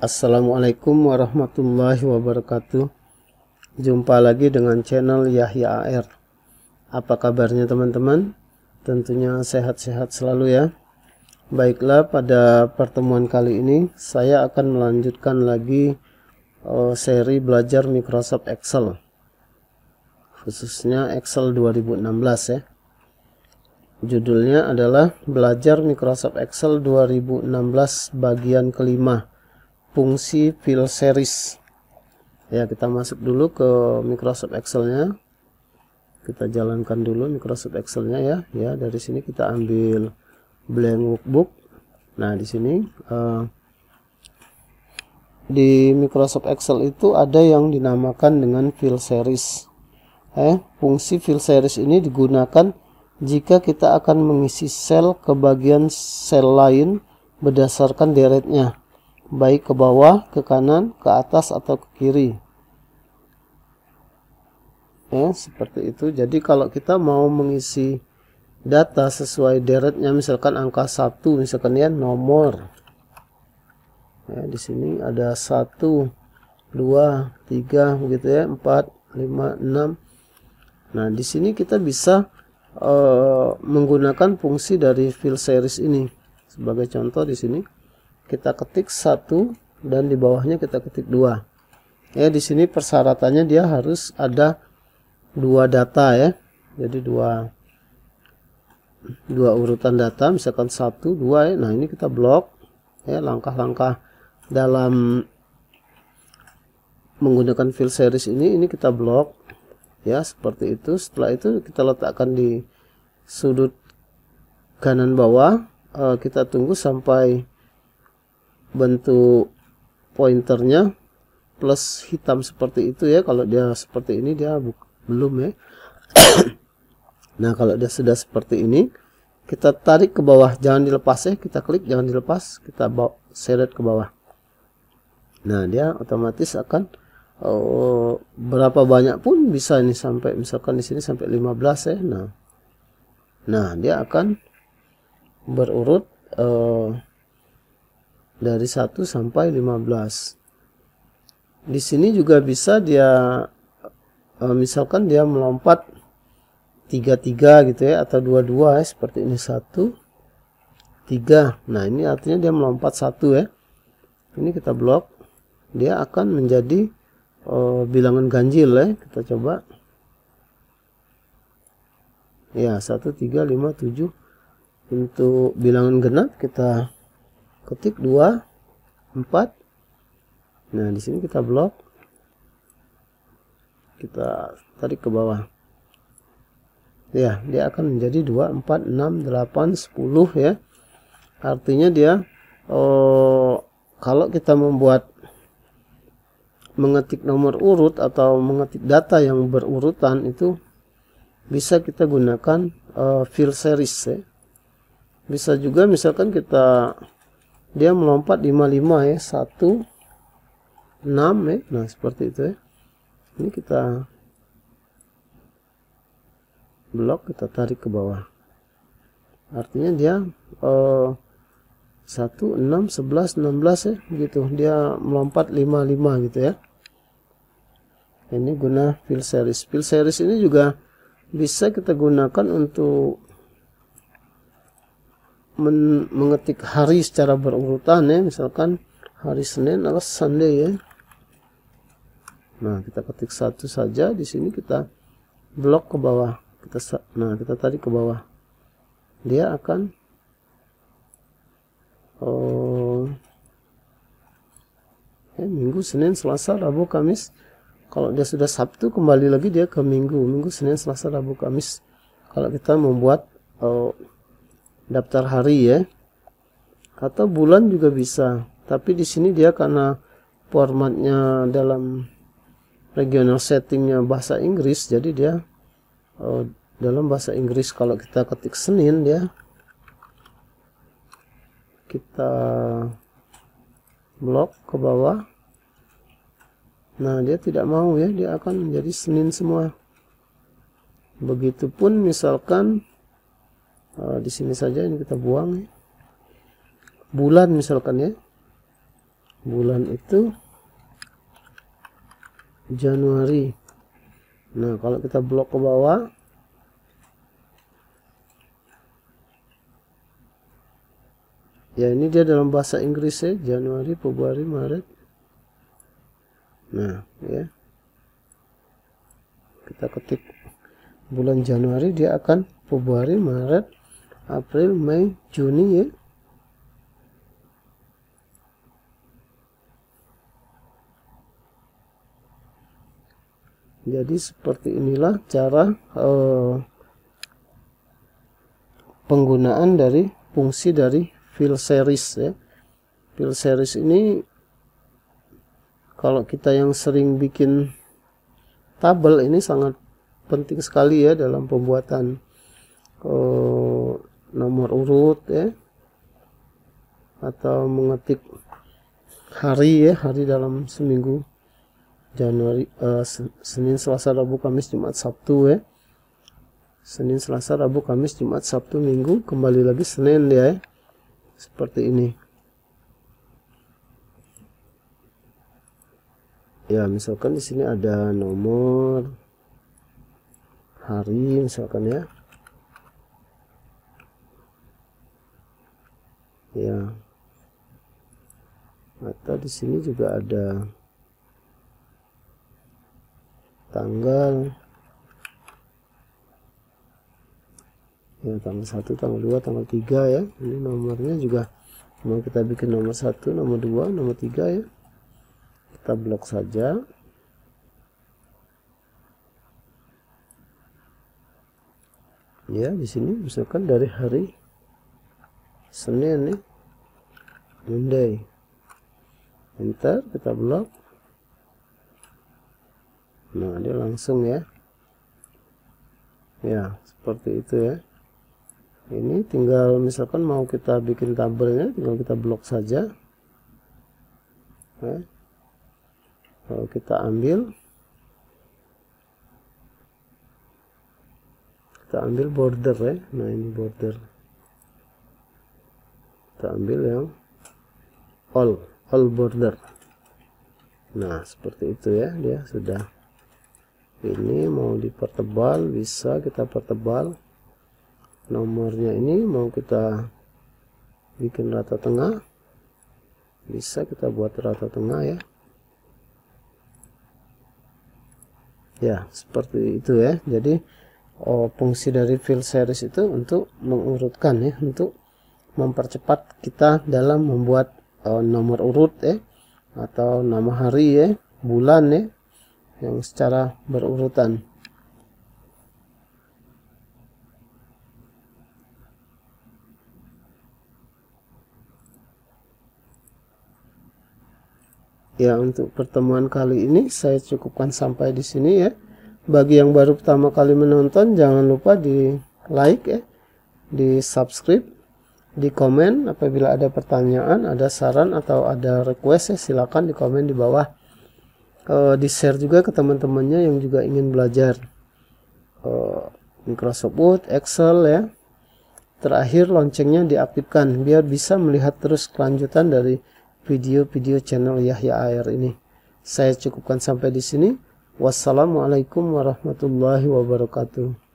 Assalamualaikum warahmatullahi wabarakatuh Jumpa lagi dengan channel Yahya AR Apa kabarnya teman-teman? Tentunya sehat-sehat selalu ya Baiklah pada pertemuan kali ini Saya akan melanjutkan lagi uh, seri belajar Microsoft Excel Khususnya Excel 2016 ya Judulnya adalah Belajar Microsoft Excel 2016 bagian kelima fungsi fill series ya kita masuk dulu ke Microsoft Excel-nya kita jalankan dulu Microsoft Excel-nya ya ya dari sini kita ambil blank workbook nah di sini uh, di Microsoft Excel itu ada yang dinamakan dengan fill series eh fungsi fill series ini digunakan jika kita akan mengisi sel ke bagian sel lain berdasarkan deretnya baik ke bawah, ke kanan, ke atas atau ke kiri. Ya, seperti itu. Jadi kalau kita mau mengisi data sesuai deretnya misalkan angka 1 misalkan ya nomor. Ya, di sini ada 1 2 3 begitu ya, 4 5 6. Nah, di sini kita bisa uh, menggunakan fungsi dari fill series ini. Sebagai contoh di sini kita ketik satu dan di bawahnya kita ketik dua ya di sini persyaratannya dia harus ada dua data ya jadi dua dua urutan data misalkan satu dua ya nah ini kita blok ya langkah-langkah dalam menggunakan fill series ini ini kita blok ya seperti itu setelah itu kita letakkan di sudut kanan bawah eh, kita tunggu sampai bentuk pointernya plus hitam seperti itu ya kalau dia seperti ini dia belum ya nah kalau dia sudah seperti ini kita tarik ke bawah jangan dilepas ya kita klik jangan dilepas kita bawa seret ke bawah nah dia otomatis akan oh, berapa banyak pun bisa ini sampai misalkan di sini sampai 15 ya nah nah dia akan berurut uh, dari 1 sampai 15 di sini juga bisa dia e, misalkan dia melompat 33 gitu ya atau 22 ya seperti ini 1 3 nah ini artinya dia melompat 1 ya ini kita blok dia akan menjadi uh, bilangan ganjil ya kita coba ya 1 3 5 7 untuk bilangan genap kita ketik 2 4 nah di sini kita blok kita tarik ke bawah ya dia akan menjadi 2 4 6 8 10 ya artinya dia oh, kalau kita membuat mengetik nomor urut atau mengetik data yang berurutan itu bisa kita gunakan uh, field series ya. bisa juga misalkan kita dia melompat 55 ya 1 6 ya nah seperti itu ya ini kita blok kita tarik ke bawah artinya dia eh, 1 6 11 16 ya begitu dia melompat 55 gitu ya ini guna fill series fill series ini juga bisa kita gunakan untuk men mengetik hari secara berurutan ya misalkan hari Senin adalah Sunday ya nah kita ketik satu saja di sini kita blok ke bawah kita nah kita tarik ke bawah dia akan oh ya, Minggu Senin Selasa Rabu Kamis kalau dia sudah Sabtu kembali lagi dia ke Minggu Minggu Senin Selasa Rabu Kamis kalau kita membuat oh, daftar hari ya atau bulan juga bisa tapi di sini dia karena formatnya dalam regional settingnya bahasa Inggris jadi dia oh, dalam bahasa Inggris kalau kita ketik Senin dia ya, kita blok ke bawah nah dia tidak mau ya dia akan menjadi Senin semua begitupun misalkan uh, di sini saja ini kita buang bulan misalkan ya bulan itu Januari nah kalau kita blok ke bawah ya ini dia dalam bahasa Inggris ya Januari Februari Maret nah ya kita ketik bulan Januari dia akan Februari Maret April, Mei, Juni ya. Jadi seperti inilah cara eh, penggunaan dari fungsi dari fill series ya. Fill series ini kalau kita yang sering bikin tabel ini sangat penting sekali ya dalam pembuatan eh, nomor urut ya atau mengetik hari ya hari dalam seminggu Januari uh, Senin Selasa Rabu Kamis Jumat Sabtu ya Senin Selasa Rabu Kamis Jumat Sabtu Minggu kembali lagi Senin ya seperti ini ya misalkan di sini ada nomor hari misalkan ya ya atau di sini juga ada tanggal ya tanggal satu, tanggal dua, tanggal tiga ya ini nomornya juga mau kita bikin nomor satu, nomor dua, nomor tiga ya kita blok saja ya di sini misalkan dari hari Senin nih Monday enter kita blok nah dia langsung ya ya seperti itu ya ini tinggal misalkan mau kita bikin tabelnya tinggal kita blok saja Oke. Ya. Lalu kita ambil kita ambil border ya nah ini border kita ambil yang all all border nah seperti itu ya dia sudah ini mau dipertebal bisa kita pertebal nomornya ini mau kita bikin rata tengah bisa kita buat rata tengah ya ya seperti itu ya jadi oh, fungsi dari fill series itu untuk mengurutkan ya untuk mempercepat kita dalam membuat uh, nomor urut ya atau nama hari ya bulan ya yang secara berurutan ya untuk pertemuan kali ini saya cukupkan sampai di sini ya bagi yang baru pertama kali menonton jangan lupa di like ya di subscribe di komen apabila ada pertanyaan, ada saran atau ada request ya silakan di komen di bawah. E, eh, di share juga ke teman-temannya yang juga ingin belajar e, Microsoft Word, Excel ya. Terakhir loncengnya diaktifkan biar bisa melihat terus kelanjutan dari video-video channel Yahya Air ini. Saya cukupkan sampai di sini. Wassalamualaikum warahmatullahi wabarakatuh.